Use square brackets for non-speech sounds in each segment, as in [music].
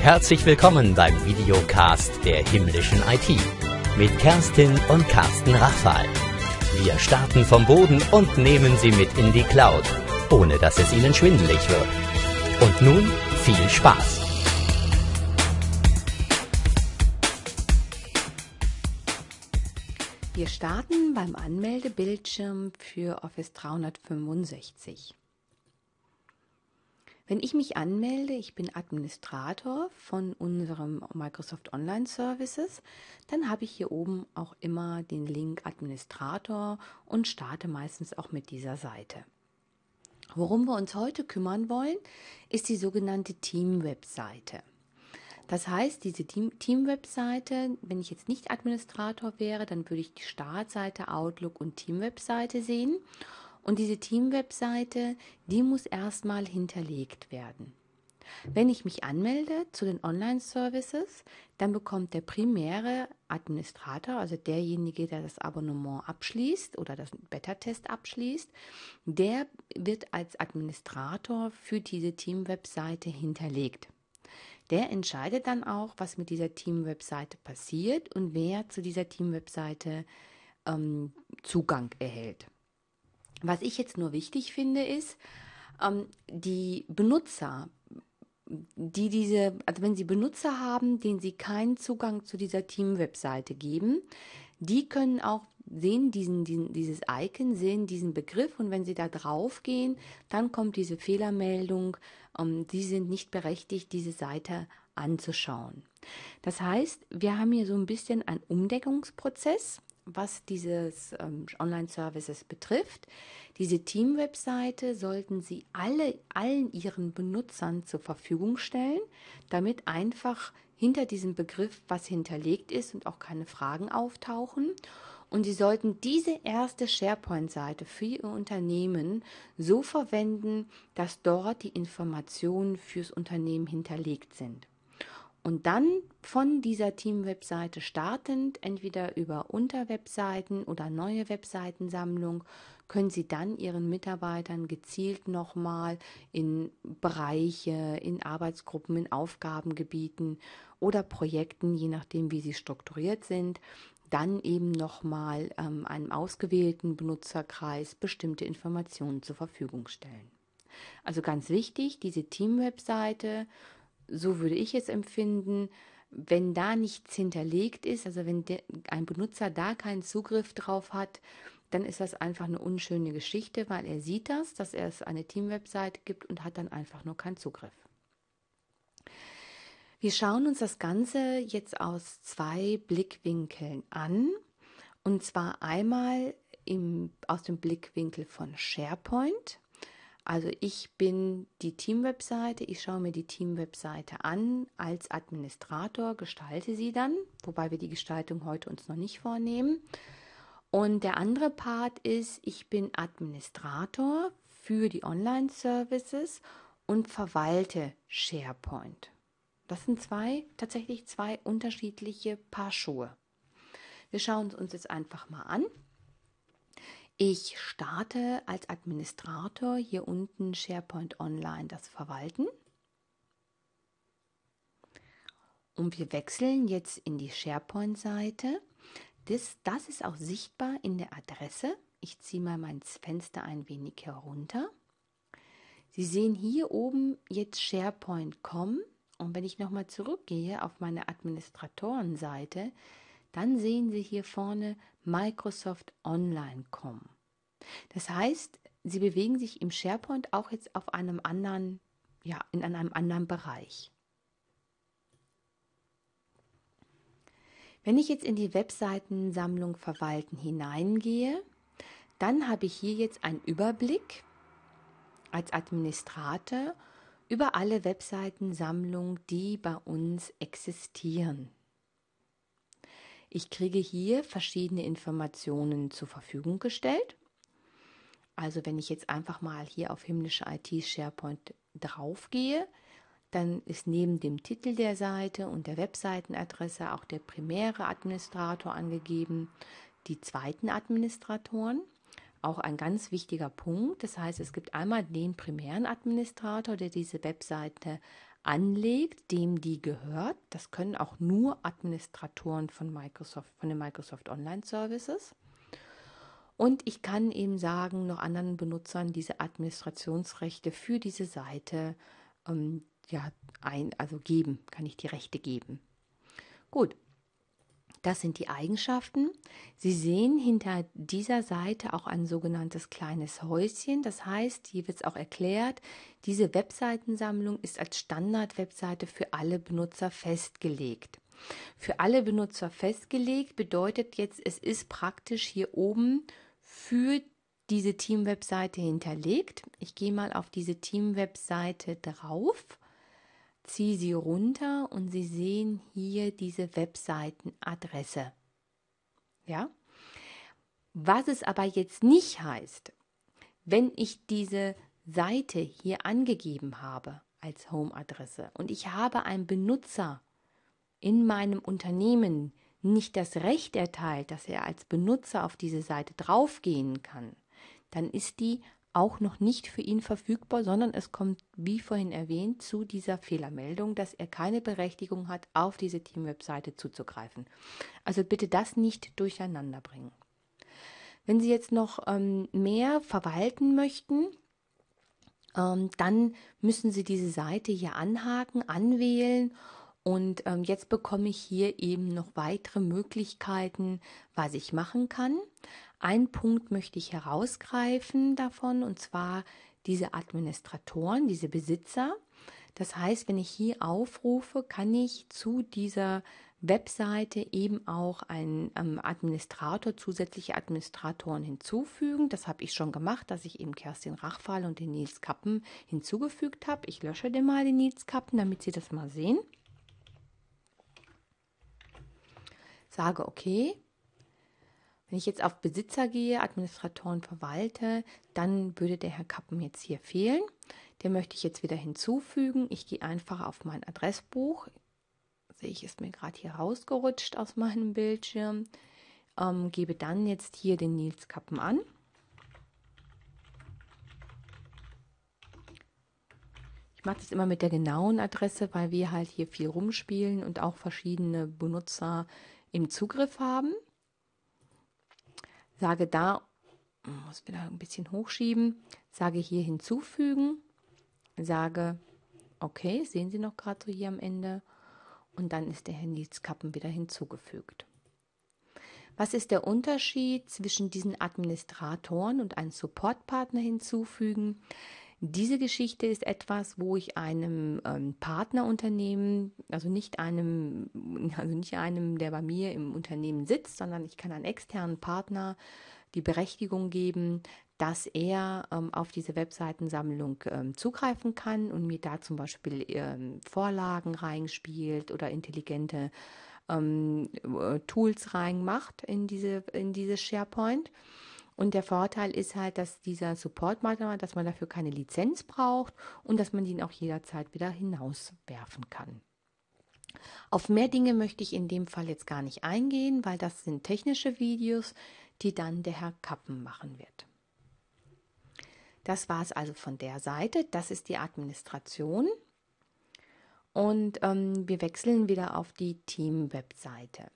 Herzlich willkommen beim Videocast der himmlischen IT mit Kerstin und Carsten Rachfal. Wir starten vom Boden und nehmen Sie mit in die Cloud, ohne dass es Ihnen schwindelig wird. Und nun viel Spaß! Wir starten beim Anmeldebildschirm für Office 365. Wenn ich mich anmelde, ich bin Administrator von unserem Microsoft Online Services, dann habe ich hier oben auch immer den Link Administrator und starte meistens auch mit dieser Seite. Worum wir uns heute kümmern wollen, ist die sogenannte Team-Webseite. Das heißt, diese Team-Webseite, wenn ich jetzt nicht Administrator wäre, dann würde ich die Startseite, Outlook und Team-Webseite sehen und diese Team-Webseite, die muss erstmal hinterlegt werden. Wenn ich mich anmelde zu den Online-Services, dann bekommt der primäre Administrator, also derjenige, der das Abonnement abschließt oder das Beta-Test abschließt, der wird als Administrator für diese Team-Webseite hinterlegt. Der entscheidet dann auch, was mit dieser Team-Webseite passiert und wer zu dieser Team-Webseite ähm, Zugang erhält. Was ich jetzt nur wichtig finde, ist, ähm, die Benutzer, die diese, also wenn sie Benutzer haben, denen sie keinen Zugang zu dieser Team-Webseite geben, die können auch sehen diesen, diesen, dieses Icon, sehen diesen Begriff und wenn sie da drauf gehen, dann kommt diese Fehlermeldung, ähm, sie sind nicht berechtigt, diese Seite anzuschauen. Das heißt, wir haben hier so ein bisschen einen Umdeckungsprozess was dieses ähm, Online-Services betrifft. Diese Team-Webseite sollten Sie alle, allen Ihren Benutzern zur Verfügung stellen, damit einfach hinter diesem Begriff was hinterlegt ist und auch keine Fragen auftauchen. Und Sie sollten diese erste SharePoint-Seite für Ihr Unternehmen so verwenden, dass dort die Informationen fürs Unternehmen hinterlegt sind und dann von dieser Team-Webseite startend, entweder über Unterwebseiten oder neue Webseitensammlung, können Sie dann Ihren Mitarbeitern gezielt nochmal in Bereiche, in Arbeitsgruppen, in Aufgabengebieten oder Projekten, je nachdem, wie sie strukturiert sind, dann eben nochmal ähm, einem ausgewählten Benutzerkreis bestimmte Informationen zur Verfügung stellen. Also ganz wichtig, diese Team-Webseite so würde ich es empfinden, wenn da nichts hinterlegt ist, also wenn der, ein Benutzer da keinen Zugriff drauf hat, dann ist das einfach eine unschöne Geschichte, weil er sieht das, dass es eine team webseite gibt und hat dann einfach nur keinen Zugriff. Wir schauen uns das Ganze jetzt aus zwei Blickwinkeln an. Und zwar einmal im, aus dem Blickwinkel von SharePoint also ich bin die Team-Webseite, ich schaue mir die Team-Webseite an als Administrator, gestalte sie dann, wobei wir die Gestaltung heute uns noch nicht vornehmen. Und der andere Part ist, ich bin Administrator für die Online-Services und verwalte SharePoint. Das sind zwei, tatsächlich zwei unterschiedliche Paar Schuhe. Wir schauen es uns jetzt einfach mal an. Ich starte als Administrator hier unten SharePoint Online das Verwalten. Und wir wechseln jetzt in die SharePoint-Seite. Das, das ist auch sichtbar in der Adresse. Ich ziehe mal mein Fenster ein wenig herunter. Sie sehen hier oben jetzt SharePoint.com und wenn ich nochmal zurückgehe auf meine Administratorenseite, seite dann sehen Sie hier vorne Microsoft Online.com. Das heißt, Sie bewegen sich im SharePoint auch jetzt auf einem anderen, ja, in einem anderen Bereich. Wenn ich jetzt in die Webseitensammlung Verwalten hineingehe, dann habe ich hier jetzt einen Überblick als Administrator über alle Webseitensammlungen, die bei uns existieren. Ich kriege hier verschiedene Informationen zur Verfügung gestellt. Also wenn ich jetzt einfach mal hier auf himmlische IT SharePoint draufgehe, dann ist neben dem Titel der Seite und der Webseitenadresse auch der primäre Administrator angegeben, die zweiten Administratoren. Auch ein ganz wichtiger Punkt. Das heißt, es gibt einmal den primären Administrator, der diese Webseite anlegt, dem die gehört. Das können auch nur Administratoren von Microsoft, von den Microsoft Online Services. Und ich kann eben sagen, noch anderen Benutzern diese Administrationsrechte für diese Seite ähm, ja, ein, also geben, kann ich die Rechte geben. Gut, das sind die Eigenschaften. Sie sehen hinter dieser Seite auch ein sogenanntes kleines Häuschen. Das heißt, hier wird es auch erklärt, diese Webseitensammlung ist als Standard-Webseite für alle Benutzer festgelegt. Für alle Benutzer festgelegt bedeutet jetzt, es ist praktisch hier oben für diese Team-Webseite hinterlegt. Ich gehe mal auf diese Team-Webseite drauf ziehe sie runter und Sie sehen hier diese Webseitenadresse. Ja? Was es aber jetzt nicht heißt, wenn ich diese Seite hier angegeben habe als Home-Adresse und ich habe einem Benutzer in meinem Unternehmen nicht das Recht erteilt, dass er als Benutzer auf diese Seite draufgehen kann, dann ist die auch noch nicht für ihn verfügbar, sondern es kommt, wie vorhin erwähnt, zu dieser Fehlermeldung, dass er keine Berechtigung hat, auf diese Team-Webseite zuzugreifen. Also bitte das nicht durcheinander bringen. Wenn Sie jetzt noch ähm, mehr verwalten möchten, ähm, dann müssen Sie diese Seite hier anhaken, anwählen und ähm, jetzt bekomme ich hier eben noch weitere Möglichkeiten, was ich machen kann. Einen Punkt möchte ich herausgreifen davon, und zwar diese Administratoren, diese Besitzer. Das heißt, wenn ich hier aufrufe, kann ich zu dieser Webseite eben auch einen ähm, Administrator, zusätzliche Administratoren hinzufügen. Das habe ich schon gemacht, dass ich eben Kerstin Rachfall und den Nils Kappen hinzugefügt habe. Ich lösche den mal den Nils Kappen, damit Sie das mal sehen. Sage okay wenn ich jetzt auf Besitzer gehe, Administratoren verwalte, dann würde der Herr Kappen jetzt hier fehlen. Den möchte ich jetzt wieder hinzufügen. Ich gehe einfach auf mein Adressbuch. Sehe ich, ist mir gerade hier rausgerutscht aus meinem Bildschirm. Ähm, gebe dann jetzt hier den Nils Kappen an. Ich mache das immer mit der genauen Adresse, weil wir halt hier viel rumspielen und auch verschiedene Benutzer im Zugriff haben sage da, muss wieder ein bisschen hochschieben, sage hier hinzufügen, sage, okay, sehen Sie noch gerade so hier am Ende und dann ist der Handyskappen wieder hinzugefügt. Was ist der Unterschied zwischen diesen Administratoren und einem Supportpartner hinzufügen? Diese Geschichte ist etwas, wo ich einem ähm, Partnerunternehmen, also nicht einem, [laughs] also nicht einem, der bei mir im Unternehmen sitzt, sondern ich kann einem externen Partner die Berechtigung geben, dass er ähm, auf diese Webseitensammlung ähm, zugreifen kann und mir da zum Beispiel ähm, Vorlagen reinspielt oder intelligente ähm, äh, Tools reinmacht in diese, in diese SharePoint. Und der Vorteil ist halt, dass dieser Support-Material, dass man dafür keine Lizenz braucht und dass man ihn auch jederzeit wieder hinauswerfen kann. Auf mehr Dinge möchte ich in dem Fall jetzt gar nicht eingehen, weil das sind technische Videos, die dann der Herr Kappen machen wird. Das war es also von der Seite. Das ist die Administration. Und ähm, wir wechseln wieder auf die Team-Webseite.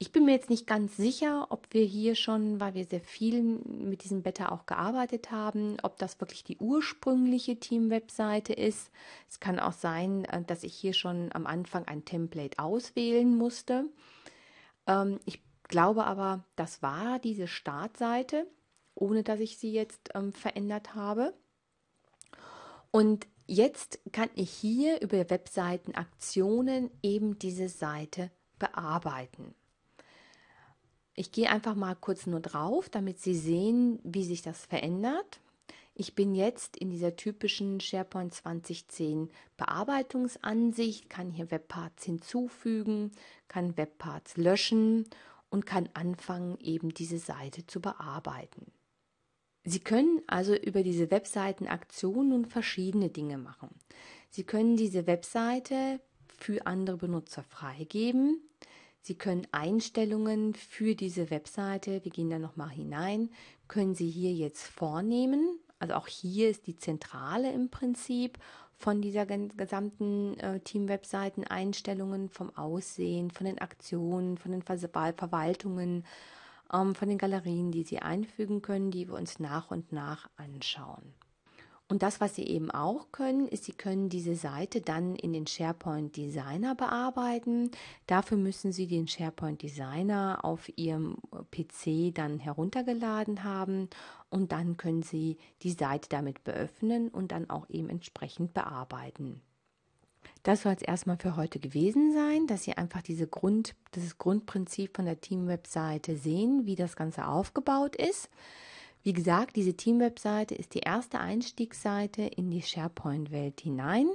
Ich bin mir jetzt nicht ganz sicher, ob wir hier schon, weil wir sehr viel mit diesem Beta auch gearbeitet haben, ob das wirklich die ursprüngliche Team-Webseite ist. Es kann auch sein, äh, dass ich hier schon am Anfang ein Template auswählen musste. Ähm, ich glaube aber, das war diese Startseite, ohne dass ich sie jetzt ähm, verändert habe. Und jetzt kann ich hier über Webseitenaktionen eben diese Seite bearbeiten. Ich gehe einfach mal kurz nur drauf, damit Sie sehen, wie sich das verändert. Ich bin jetzt in dieser typischen SharePoint 2010 Bearbeitungsansicht, kann hier Webparts hinzufügen, kann Webparts löschen und kann anfangen, eben diese Seite zu bearbeiten. Sie können also über diese Webseitenaktion nun verschiedene Dinge machen. Sie können diese Webseite für andere Benutzer freigeben. Sie können Einstellungen für diese Webseite, wir gehen da nochmal hinein, können Sie hier jetzt vornehmen. Also auch hier ist die Zentrale im Prinzip von dieser gesamten äh, Team-Webseiten, Einstellungen vom Aussehen, von den Aktionen, von den Verwaltungen, ähm, von den Galerien, die Sie einfügen können, die wir uns nach und nach anschauen. Und das, was Sie eben auch können, ist, Sie können diese Seite dann in den SharePoint Designer bearbeiten. Dafür müssen Sie den SharePoint Designer auf Ihrem PC dann heruntergeladen haben und dann können Sie die Seite damit beöffnen und dann auch eben entsprechend bearbeiten. Das soll es erstmal für heute gewesen sein, dass Sie einfach diese Grund, dieses Grundprinzip von der Team-Webseite sehen, wie das Ganze aufgebaut ist. Wie gesagt, diese Team-Webseite ist die erste Einstiegsseite in die SharePoint-Welt hinein.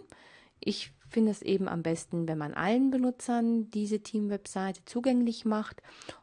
Ich finde es eben am besten, wenn man allen Benutzern diese Team-Webseite zugänglich macht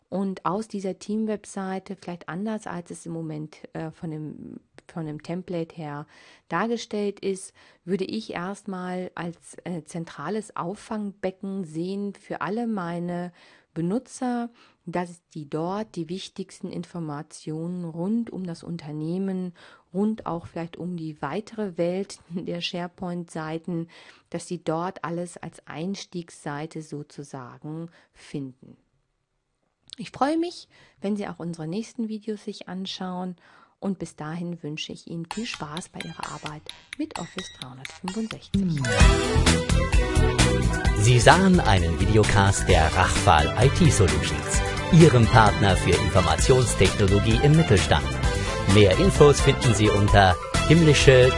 und aus dieser Team-Webseite vielleicht anders als es im Moment äh, von, dem, von dem Template her dargestellt ist, würde ich erstmal als äh, zentrales Auffangbecken sehen für alle meine Benutzer, dass die dort die wichtigsten Informationen rund um das Unternehmen, rund auch vielleicht um die weitere Welt [laughs] der SharePoint-Seiten, dass sie dort alles als Einstiegsseite sozusagen finden. Ich freue mich, wenn Sie auch unsere nächsten Videos sich anschauen und bis dahin wünsche ich Ihnen viel Spaß bei Ihrer Arbeit mit Office 365. Sie sahen einen Videocast der Rachfal IT Solutions. Ihrem Partner für Informationstechnologie im Mittelstand. Mehr Infos finden Sie unter himmlische-it.de.